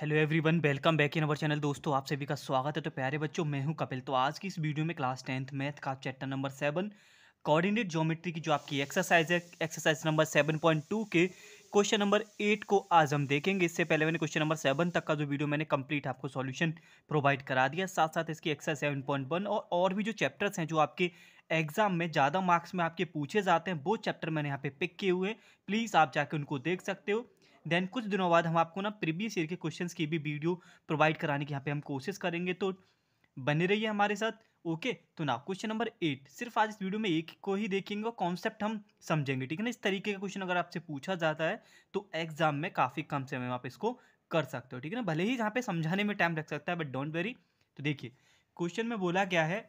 hello everyone welcome back in our channel दोस्तों आप सभी का स्वागत है तो प्यारे बच्चों मैं हूं कपिल तो आज की इस वीडियो में क्लास टेंथ मैथ का chapter number seven coordinate geometry की जो आपकी एक्सरसाइज है exercise number seven point two के क्वेश्चन नंबर एट को आज हम देखेंगे इससे पहले मैंने क्वेश्चन नंबर सेवन तक का जो वीडियो मैंने कंप्लीट आपको सॉल्यूशन प्रोवाइड करा दिया साथ साथ इसकी एक्सरसाइज सेवन पॉइंट वन और, और भी जो चैप्टर्स हैं जो आपके एग्जाम में ज़्यादा मार्क्स में आपके पूछे जाते हैं वो चैप्टर मैंने यहाँ पे पिक किए हुए हैं प्लीज़ आप जाके उनको देख सकते हो देन कुछ दिनों बाद हम आपको ना प्रीवियस ईयर के क्वेश्चन की भी वीडियो प्रोवाइड कराने की यहाँ पे हम कोशिश करेंगे तो बने रहिए हमारे साथ ओके तो ना क्वेश्चन नंबर एट सिर्फ आज इस वीडियो में एक को ही देखेंगे और कॉन्सेप्ट हम समझेंगे ठीक है ना इस तरीके का क्वेश्चन अगर आपसे पूछा जाता है तो एग्जाम में काफ़ी कम समय में आप इसको कर सकते हो ठीक है ना भले ही यहाँ पे समझाने में टाइम लग सकता है बट डोंट वेरी तो देखिए क्वेश्चन में बोला क्या है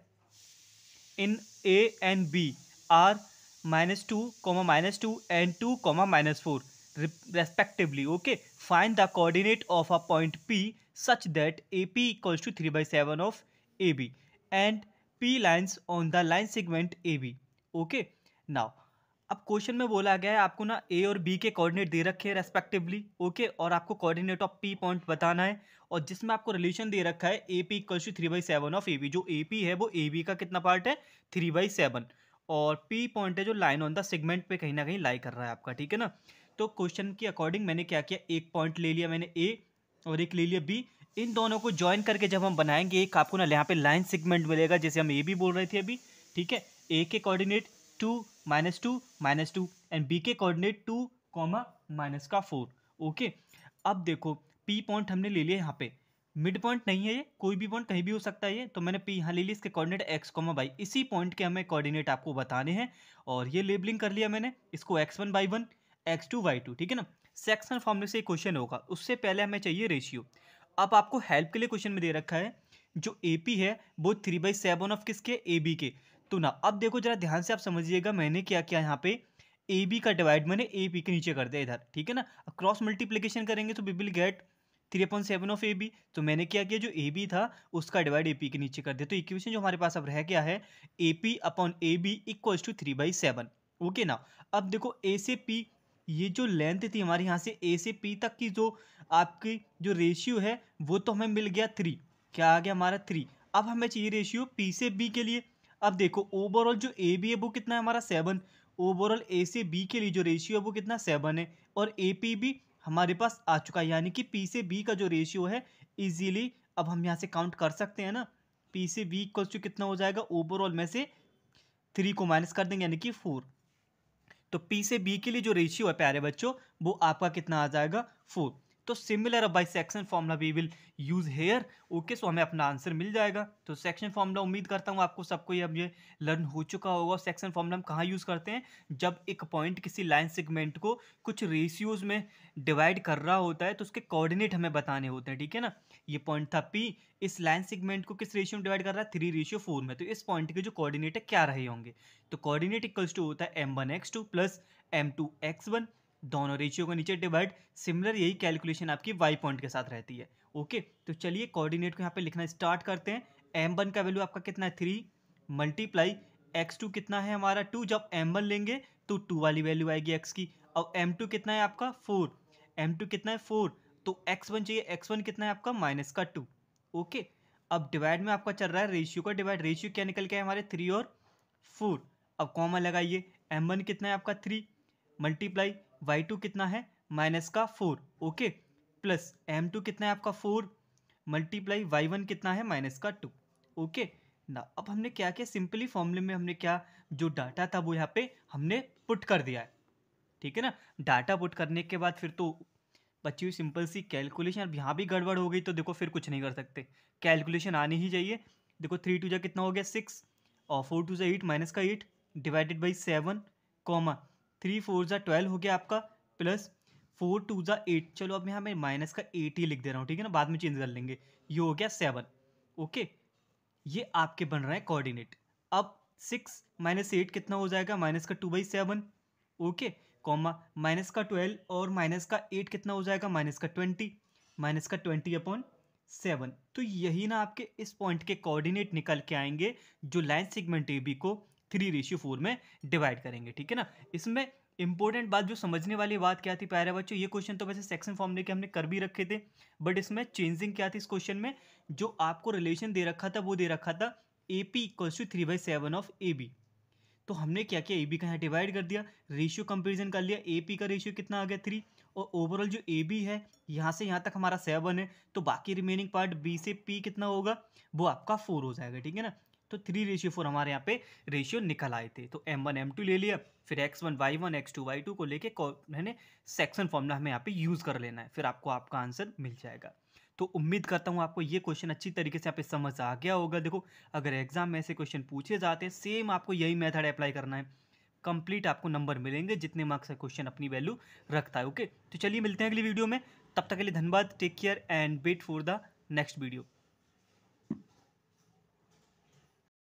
इन A and B are minus two comma minus two and two comma minus four respectively okay find the coordinate of a point p such that ap equals to seven by A of ab and p lines on the line segment ab okay now अब question में बोला गया है आपको ना ए और B के coordinate दे रखे हैं रेस्पेक्टिवली ओके और आपको कोऑर्डिनेट ऑफ पी पॉइंट बताना है और जिसमें आपको रिलेशन दे रखा है A P equals to three by seven of A B जो ए पी है वो ए बी का कितना पार्ट है थ्री बाई सेवन और पी पॉइंट है जो लाइन ऑन द सेगमेंट पे कहीं ना कहीं लाई कर रहा है आपका ठीक है ना तो क्वेश्चन के अकॉर्डिंग मैंने क्या किया एक पॉइंट ले लिया मैंने ए और एक ले लिया बी इन दोनों को ज्वाइन करके जब हम बनाएंगे एक आपको ना यहाँ पे लाइन सेगमेंट मिलेगा जैसे हम ए भी बोल रहे थे अभी ठीक है ए के coordinate two minus two minus two and B के कोऑर्डिनेट टू कॉमा माइनस का फोर ओके अब देखो पी पॉइंट हमने ले लिया यहाँ पे मिड पॉइंट नहीं है ये कोई भी पॉइंट कहीं भी हो सकता है ये तो मैंने पी यहाँ ले ली इसके कोऑर्डिनेट एक्स कॉमा बाई इसी पॉइंट के हमें कोऑर्डिनेट आपको बताने हैं और ये लेबलिंग कर लिया मैंने इसको x one y one x two y two ठीक है ना सेक्शन फॉर्मूले से क्वेश्चन होगा उससे पहले हमें चाहिए रेशियो अब आपको हेल्प के लिए क्वेश्चन में दे रखा है जो ए पी है वो थ्री बाई सेवन ऑफ किसके ए बी के तो ना अब देखो जरा ध्यान से आप समझिएगा मैंने क्या किया यहाँ पे ए बी का डिवाइड मैंने ए पी के नीचे कर दिया इधर ठीक है ना क्रॉस मल्टीप्लीकेशन करेंगे तो we will get three upon seven of A b तो मैंने क्या किया जो ए बी था उसका डिवाइड ए पी के नीचे कर दिया तो इक्वेशन जो हमारे पास अब रह गया है ए p upon a b equal to three by seven okay ना अब देखो ए से पी ये जो लेंथ थी हमारे यहाँ से ए से पी तक की जो आपकी जो रेशियो है वो तो हमें मिल गया थ्री क्या आ गया हमारा थ्री अब हमें चाहिए रेशियो पी से बी के लिए अब देखो ओवरऑल जो ए बी है वो कितना है हमारा सेवन ओवरऑल ए से बी के लिए जो रेशियो है वो कितना सेवन है और ए पी भी हमारे पास आ चुका है यानी कि पी से बी का जो रेशियो है इजीली अब हम यहाँ से काउंट कर सकते हैं ना पी से बी इक्वल टू कितना हो जाएगा ओवरऑल में से थ्री को माइनस कर देंगे यानी कि फोर तो पी से बी के लिए जो रेशियो है प्यारे बच्चों वो आपका कितना आ जाएगा फोर तो सिमिलर अब by section formula we will use here okay so हमें अपना आंसर मिल जाएगा तो सेक्शन फॉर्मूला उम्मीद करता हूँ आपको सबको ये अब ये लर्न हो चुका होगा सेक्शन फॉर्मूला हम कहाँ यूज़ करते हैं जब एक पॉइंट किसी लाइन सेगमेंट को कुछ रेशियोज़ में डिवाइड कर रहा होता है तो उसके कोऑर्डिनेट हमें बताने होते हैं ठीक है ना ये पॉइंट था पी इस लाइन सेगमेंट को किस रेशियो में डिवाइड कर रहा है थ्री रेशियो फोर में तो इस पॉइंट के जो कॉर्डिनेट है क्या रहे होंगे तो कॉर्डिनेट इक्वल्स टू होता है m one x two plus m two x one दोनों रेशियो को नीचे डिवाइड सिमिलर यही कैलकुलेशन आपकी वाई पॉइंट के साथ रहती है ओके तो चलिए कोऑर्डिनेट को यहाँ पे लिखना स्टार्ट करते हैं एम वन का वैल्यू आपका कितना है थ्री मल्टीप्लाई एक्स टू कितना है हमारा टू जब एम वन लेंगे तो टू वाली वैल्यू आएगी एक्स की अब एम टू कितना है आपका फोर एम टू कितना है फोर तो एक्स वन चाहिए एक्स वन कितना है आपका माइनस का टू ओके अब डिवाइड में आपका चल रहा है रेशियो का डिवाइड रेशियो क्या निकल के है हमारे थ्री और फोर अब कॉमन लगाइए एम वन कितना है आपका थ्री मल्टीप्लाई वाई टू कितना है माइनस का four okay plus m two कितना है आपका फोर मल्टीप्लाई वाई वन कितना है माइनस का टू ओके ना अब हमने क्या किया सिंपली फॉर्मूले में हमने क्या जो डाटा था वो यहाँ पे हमने पुट कर दिया है ठीक है ना डाटा पुट करने के बाद फिर तो बची हुई सिंपल सी कैलकुलेशन अब यहाँ भी गड़बड़ हो गई तो देखो फिर कुछ नहीं कर सकते कैलकुलेशन आनी ही चाहिए देखो थ्री टू जा कितना हो गया सिक्स और फोर टू जा एट माइनस का eight divided by seven comma three four ज़ा ट्वेल्व हो गया आपका प्लस फोर टू ज़ा एट चलो अब यहाँ मैं माइनस का एट ही लिख दे रहा हूँ ठीक है ना बाद में चेंज कर लेंगे ये हो गया सेवन ओके ये आपके बन रहे हैं कोऑर्डिनेट अब सिक्स माइनस एट कितना हो जाएगा माइनस का two by seven okay comma minus का ट्वेल्व और माइनस का एट कितना हो जाएगा माइनस का ट्वेंटी माइनस का ट्वेंटी अपॉन सेवन तो यही ना आपके इस पॉइंट के कोऑर्डिनेट निकल के आएंगे जो लाइन सेगमेंट ए बी को थ्री रेशियो फोर में डिवाइड करेंगे ठीक है ना इसमें इंपॉर्टेंट बात जो समझने वाली बात क्या थी प्यारे बच्चों ये क्वेश्चन तो वैसे सेक्शन फॉर्म लेके हमने कर भी रखे थे बट इसमें चेंजिंग क्या थी इस क्वेश्चन में जो आपको रिलेशन दे रखा था वो दे रखा था a P equals to three by seven of A b तो हमने क्या किया ए बी का यहाँ डिवाइड कर दिया रेशियो कंपेरिजन कर लिया ए पी का रेशियो कितना आ गया थ्री और ओवरऑल जो ए बी है यहाँ से यहाँ तक हमारा सेवन है तो बाकी रिमेनिंग पार्ट बी से पी कितना होगा वो आपका फोर हो जाएगा ठीक है ना तो थ्री रेशियो फोर हमारे यहाँ पे रेशियो निकल आए थे तो एम वन एम टू ले लिया फिर x one y one x two y two को लेके मैंने सेक्शन फॉर्मूला हमें यहाँ पे यूज़ कर लेना है फिर आपको आपका आंसर मिल जाएगा तो उम्मीद करता हूँ आपको ये क्वेश्चन अच्छी तरीके से आप समझ आ गया होगा देखो अगर एग्जाम में ऐसे क्वेश्चन पूछे जाते हैं सेम आपको यही मेथड अप्लाई करना है कंप्लीट आपको नंबर मिलेंगे जितने मार्क्स का क्वेश्चन अपनी वैल्यू रखता है ओके तो चलिए मिलते हैं अगली वीडियो में तब तक के लिए धन्यवाद take care and wait for the next video